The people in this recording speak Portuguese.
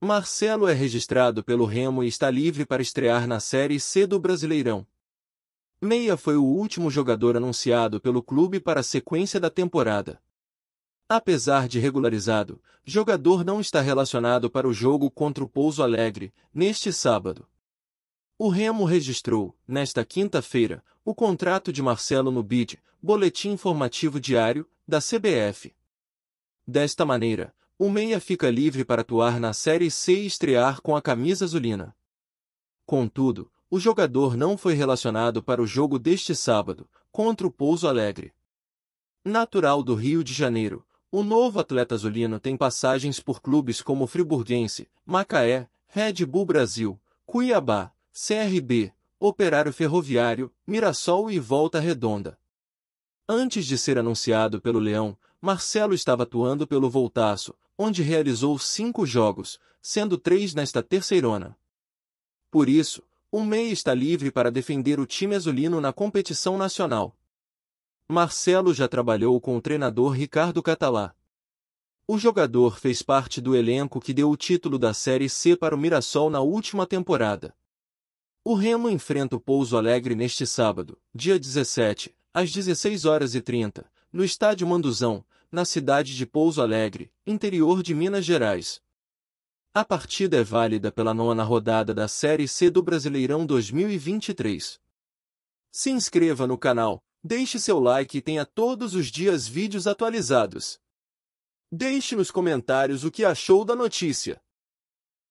Marcelo é registrado pelo Remo e está livre para estrear na Série C do Brasileirão. Meia foi o último jogador anunciado pelo clube para a sequência da temporada. Apesar de regularizado, jogador não está relacionado para o jogo contra o Pouso Alegre, neste sábado. O Remo registrou, nesta quinta-feira, o contrato de Marcelo no BID, Boletim Informativo Diário, da CBF. Desta maneira, o Meia fica livre para atuar na Série C e estrear com a camisa azulina. Contudo, o jogador não foi relacionado para o jogo deste sábado, contra o Pouso Alegre. Natural do Rio de Janeiro, o novo atleta azulino tem passagens por clubes como Friburguense, Macaé, Red Bull Brasil, Cuiabá, CRB, Operário Ferroviário, Mirassol e Volta Redonda. Antes de ser anunciado pelo Leão, Marcelo estava atuando pelo Voltaço, onde realizou cinco jogos, sendo três nesta terceirona. Por isso, o meia está livre para defender o time azulino na competição nacional. Marcelo já trabalhou com o treinador Ricardo Catalá. O jogador fez parte do elenco que deu o título da Série C para o Mirassol na última temporada. O Remo enfrenta o Pouso Alegre neste sábado, dia 17, às 16 horas e 30, no estádio Manduzão, na cidade de Pouso Alegre, interior de Minas Gerais. A partida é válida pela nona rodada da Série C do Brasileirão 2023. Se inscreva no canal, deixe seu like e tenha todos os dias vídeos atualizados. Deixe nos comentários o que achou da notícia.